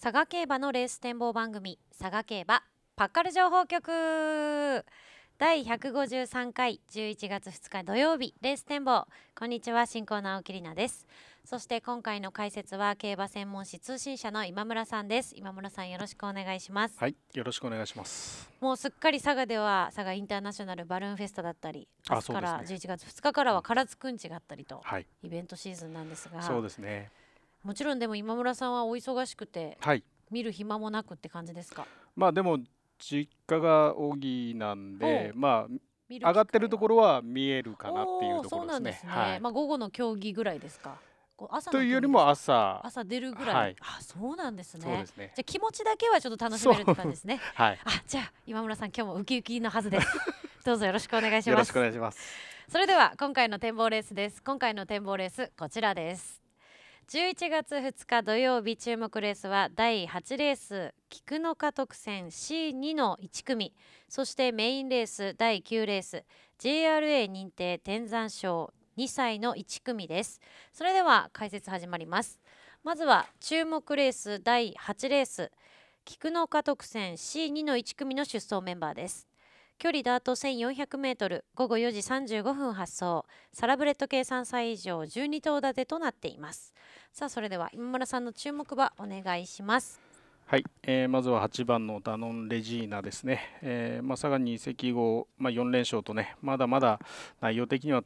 佐賀競馬のレース展望番組佐賀競馬パッカル情報局第153回11月2日土曜日レース展望こんにちは進行の青木里奈ですそして今回の解説は競馬専門誌通信社の今村さんです今村さんよろしくお願いしますはいよろしくお願いしますもうすっかり佐賀では佐賀インターナショナルバルーンフェスタだったり明日から11月2日からは唐津くんちがあったりと、はい、イベントシーズンなんですがそうですねもちろんでも今村さんはお忙しくて、はい、見る暇もなくって感じですかまあでも実家が荻なんでまあ上がってるところは見えるかなっていうところですね。すねはい、まあ午後の競技ぐらいですか。朝というよりも朝朝出るぐらい、はい、あそうなんですね、ね、じゃ気持ちだけはちょっと楽しめるって感じですね、はい、あじゃ今村さん今日もウキウキのはずです どうぞよろしくお願いしますよろしくお願いしますそれでは今回の展望レースです今回の展望レースこちらです11月2日土曜日注目レースは第8レース菊の花特選 C2 の1組そしてメインレース第9レース JRA 認定天山賞2歳の1組ですそれでは解説始まりますまずは注目レース第8レース菊の花特選 C2 の1組の出走メンバーです距離ダート 1400m 午後4時35分発送サラブレッド計算歳以上12頭立てとなっていますさあそれでは今村さんの注目はお願いしますはい、えー、まずは8番のダノン・レジーナですね、えー、まあ、佐賀に移籍後、まあ、4連勝とねまだまだ内容的には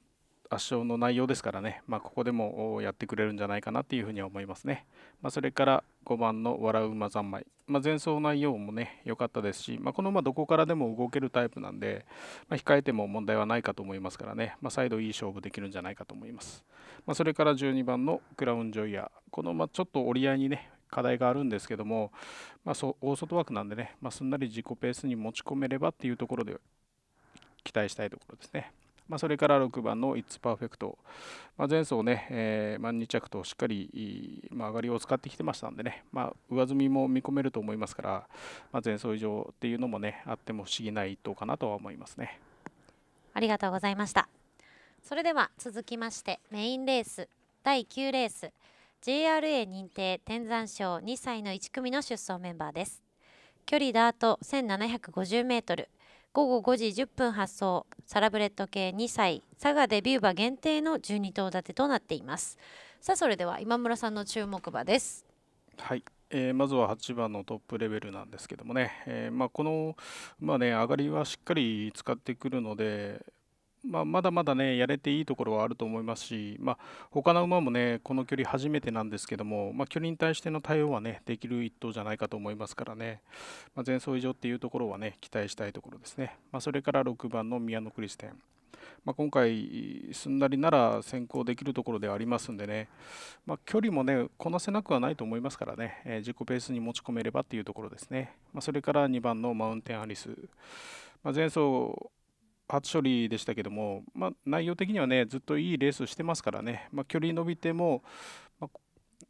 圧勝の内容ですからね、まあ、ここでもやってくれるんじゃないかなというふうには思いますね。まあ、それから5番の「笑う馬三昧」まあ、前走内容もね良かったですし、まあ、この馬どこからでも動けるタイプなんで、まあ、控えても問題はないかと思いますからね、まあ、再度いい勝負できるんじゃないかと思います。まあ、それから12番の「クラウンジョイヤー」この馬ちょっと折り合いにね課題があるんですけども、まあ、そう大外枠なんでね、ますんなり自己ペースに持ち込めればっていうところで期待したいところですね。まあ、それから6番の It's p e r f e c まあ、前走ね、えーま2着としっかり、まあ、上がりを使ってきてましたんでね、まあ、上積みも見込めると思いますから、まあ、前走以上っていうのもねあっても不思議な一頭かなとは思いますねありがとうございましたそれでは続きましてメインレース第9レース JRA 認定天山賞2歳の1組の出走メンバーです距離ダート1750メートル午後5時10分発送サラブレッド系2歳佐賀デビュー馬限定の12頭立てとなっていますさあそれでは今村さんの注目馬ですはい、えー、まずは8番のトップレベルなんですけどもね、えーまあ、この、まね、上がりはしっかり使ってくるのでまあ、まだまだねやれていいところはあると思いますし、まあ、他の馬もねこの距離初めてなんですけども、まあ、距離に対しての対応はねできる一頭じゃないかと思いますからね、まあ、前走以上っていうところはね期待したいところですね、まあ、それから6番の宮野クリステン。まあ、今回、すんなりなら先行できるところではありますんでね、まあ、距離もねこなせなくはないと思いますからね、えー、自己ペースに持ち込めればというところですね、まあ、それから2番のマウンテンアリス、まあ、前走パ処理でしたけども、まあ、内容的にはねずっといいレースしてますからね、まあ、距離伸びても、まあ、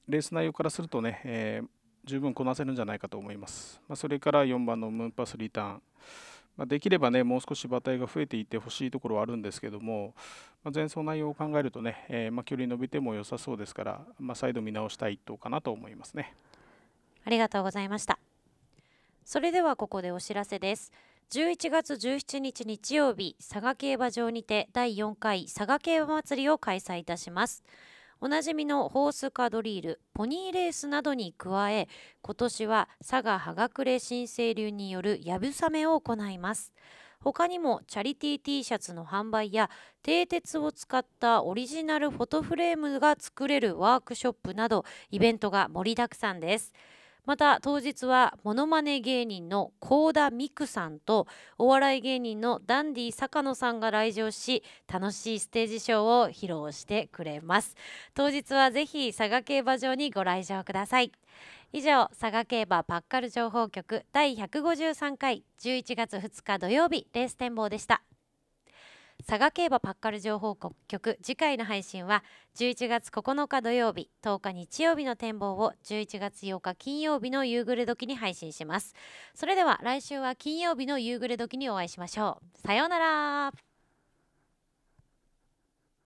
レース内容からするとね、えー、十分こなせるんじゃないかと思います、まそれから4番のムーンパスリターン、まできればねもう少し馬体が増えていってほしいところはあるんですけども、ま前走内容を考えるとね、えー、ま距離伸びても良さそうですから、ま再度見直したいとかなと思いますねありがとうございましたそれではここでお知らせです。11月17日日曜日佐賀競馬場にて第4回佐賀競馬祭りを開催いたしますおなじみのホースカドリールポニーレースなどに加え今年は佐賀葉隠新生流によるやぶさめを行います他にもチャリティー T シャツの販売や蹄鉄を使ったオリジナルフォトフレームが作れるワークショップなどイベントが盛りだくさんですまた当日はモノマネ芸人の幸田美久さんとお笑い芸人のダンディ坂野さんが来場し楽しいステージショーを披露してくれます当日はぜひ佐賀競馬場にご来場ください以上佐賀競馬パッカル情報局第153回11月2日土曜日レース展望でした佐賀競馬パッカル情報局次回の配信は11月9日土曜日10日日曜日の展望を11月8日金曜日の夕暮れ時に配信しますそれでは来週は金曜日の夕暮れ時にお会いしましょうさようなら